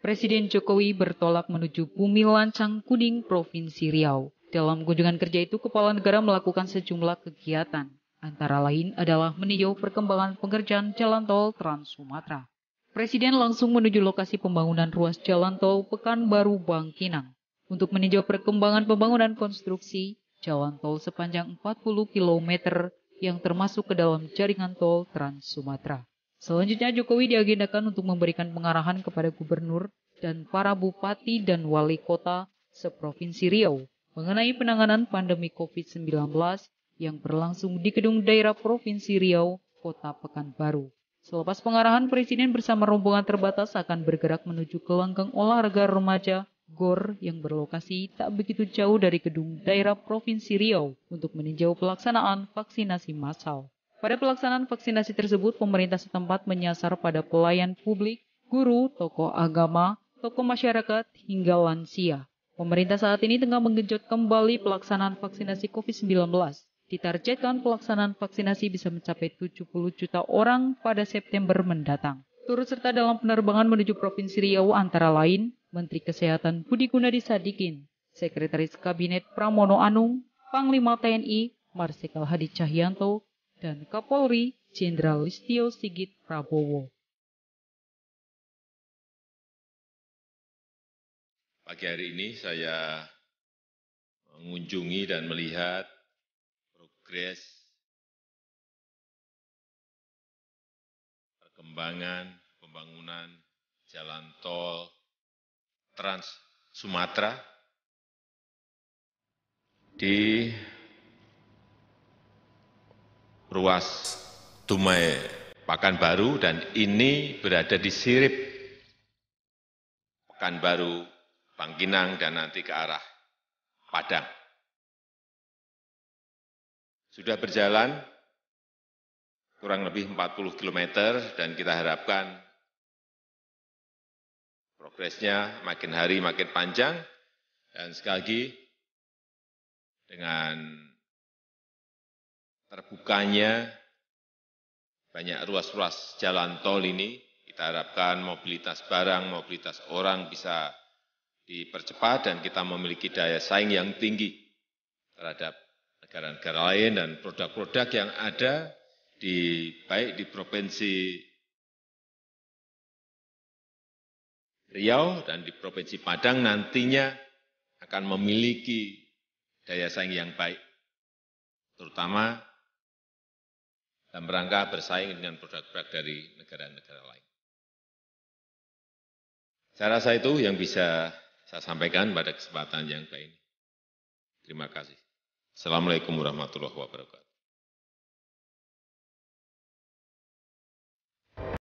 Presiden Jokowi bertolak menuju Bumi Lancang Kuning, Provinsi Riau. Dalam kunjungan kerja itu, Kepala Negara melakukan sejumlah kegiatan. Antara lain adalah meninjau perkembangan pengerjaan jalan tol Trans Sumatera. Presiden langsung menuju lokasi pembangunan ruas jalan tol Pekanbaru Bangkinang untuk meninjau perkembangan pembangunan konstruksi jalan tol sepanjang 40 km yang termasuk ke dalam jaringan tol Trans Sumatera. Selanjutnya Jokowi diagendakan untuk memberikan pengarahan kepada gubernur dan para bupati dan wali kota seprovinsi Riau mengenai penanganan pandemi COVID-19 yang berlangsung di gedung daerah Provinsi Riau, Kota Pekanbaru. Selepas pengarahan, Presiden bersama rombongan terbatas akan bergerak menuju ke langgang olahraga remaja GOR yang berlokasi tak begitu jauh dari gedung daerah Provinsi Riau untuk meninjau pelaksanaan vaksinasi massal. Pada pelaksanaan vaksinasi tersebut, pemerintah setempat menyasar pada pelayan publik, guru, tokoh agama, tokoh masyarakat, hingga lansia. Pemerintah saat ini tengah menggenjot kembali pelaksanaan vaksinasi COVID-19. Ditargetkan pelaksanaan vaksinasi bisa mencapai 70 juta orang pada September mendatang. Turut serta dalam penerbangan menuju Provinsi Riau antara lain Menteri Kesehatan Budi Gunadi Sadikin, Sekretaris Kabinet Pramono Anung, Panglima TNI Marsikal Hadi Cahyanto, dan Kapolri Jenderal Listio Sigit Prabowo. Pagi hari ini saya mengunjungi dan melihat progres perkembangan pembangunan jalan tol Trans Sumatera di ruas Dumai Pekanbaru dan ini berada di sirip Pekanbaru, Pangkinang, dan nanti ke arah Padang. Sudah berjalan kurang lebih 40 km dan kita harapkan progresnya makin hari makin panjang dan sekali lagi dengan terbukanya banyak ruas-ruas jalan tol ini, kita harapkan mobilitas barang, mobilitas orang bisa dipercepat dan kita memiliki daya saing yang tinggi terhadap negara-negara lain dan produk-produk yang ada di baik di provinsi Riau dan di provinsi Padang nantinya akan memiliki daya saing yang baik, terutama dalam rangka bersaing dengan produk-produk dari negara-negara lain. Saya rasa itu yang bisa saya sampaikan pada kesempatan yang baik ini. Terima kasih. Assalamualaikum warahmatullahi wabarakatuh.